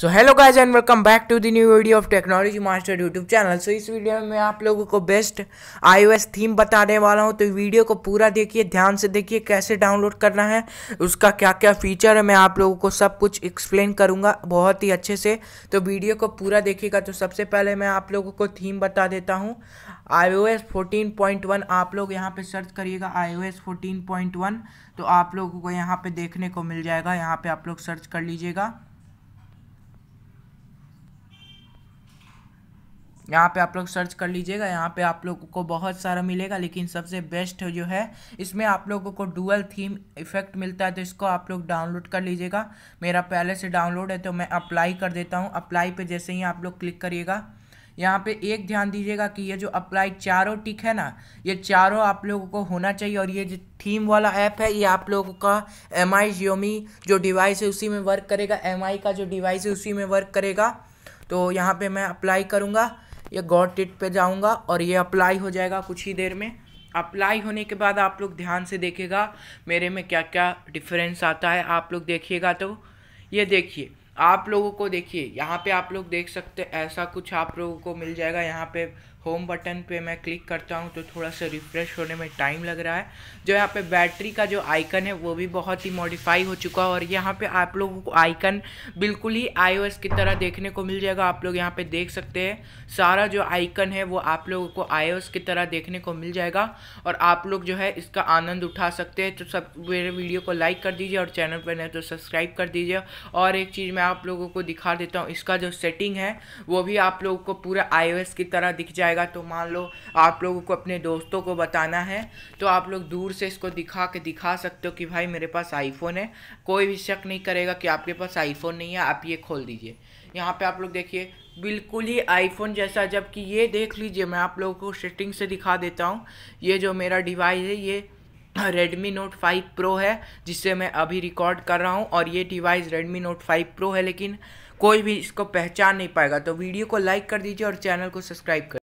so hello guys and welcome back to the new video of technology master YouTube channel so इस video में मैं आप लोगों को बेस्ट आईओएस थीम बताने वाला हूँ तो वीडियो को पूरा देखिए ध्यान से देखिए कैसे डाउनलोड करना है उसका क्या क्या फीचर है मैं आप लोगों को सब कुछ एक्सप्लेन करूँगा बहुत ही अच्छे से तो वीडियो को पूरा देखिएगा तो सबसे पहले मैं आप लोगों को थीम बता देता हूँ I O S fourteen point one आप लोग यहाँ पर सर्च करिएगा I O S fourteen point one तो आप लोगों को यहाँ पर देखने को मिल जाएगा यहाँ पर आप लोग सर्च कर लीजिएगा यहाँ पे आप लोग सर्च कर लीजिएगा यहाँ पे आप लोगों को बहुत सारा मिलेगा लेकिन सबसे बेस्ट जो है इसमें आप लोगों को डुअल थीम इफेक्ट मिलता है तो इसको आप लोग डाउनलोड कर लीजिएगा मेरा पहले से डाउनलोड है तो मैं अप्लाई कर देता हूँ अप्लाई पर जैसे ही आप लोग क्लिक करिएगा यहाँ पे एक ध्यान दीजिएगा कि ये जो अप्लाई चारों टिक है ना ये चारों आप लोगों को होना चाहिए और ये जो थीम वाला ऐप है ये आप लोगों का एम आई जियोमी जो डिवाइस है उसी में वर्क करेगा एम आई का जो डिवाइस है उसी में वर्क करेगा तो यहाँ पे मैं अप्लाई करूँगा ये गॉड टिट पे जाऊँगा और ये अप्लाई हो जाएगा कुछ ही देर में अप्लाई होने के बाद आप लोग ध्यान से देखेगा मेरे में क्या क्या डिफरेंस आता है आप लोग देखिएगा तो ये देखिए आप लोगों को देखिए यहाँ पे आप लोग देख सकते हैं ऐसा कुछ आप लोगों को मिल जाएगा यहाँ पे होम बटन पे मैं क्लिक करता हूँ तो थोड़ा सा रिफ़्रेश होने में टाइम लग रहा है जो यहाँ पे बैटरी का जो आइकन है वो भी बहुत ही मॉडिफाई हो चुका है और यहाँ पे आप लोगों को आइकन बिल्कुल ही आईओएस की तरह देखने को मिल जाएगा आप लोग यहाँ पे देख सकते हैं सारा जो आइकन है वो आप लोगों को आईओएस की तरह देखने को मिल जाएगा और आप लोग जो है इसका आनंद उठा सकते हैं तो सब मेरे वीडियो को लाइक कर दीजिए और चैनल पर नहीं तो सब्सक्राइब कर दीजिए और एक चीज़ मैं आप लोगों को दिखा देता हूँ इसका जो सेटिंग है वो भी आप लोगों को पूरा आई की तरह दिख जाएगा तो मान लो आप लोगों को अपने दोस्तों को बताना है तो आप लोग दूर से इसको दिखा के दिखा सकते हो कि भाई मेरे पास आईफोन है कोई भी शक नहीं करेगा कि आपके पास आईफोन नहीं है आप ये खोल दीजिए यहाँ पर आप लोग देखिए बिल्कुल ही आईफोन जैसा जबकि ये देख लीजिए मैं आप लोगों को सेटिंग से दिखा देता हूँ ये जो मेरा डिवाइस है ये रेडमी नोट 5 प्रो है जिससे मैं अभी रिकॉर्ड कर रहा हूँ और ये डिवाइस रेडमी नोट 5 प्रो है लेकिन कोई भी इसको पहचान नहीं पाएगा तो वीडियो को लाइक कर दीजिए और चैनल को सब्सक्राइब कर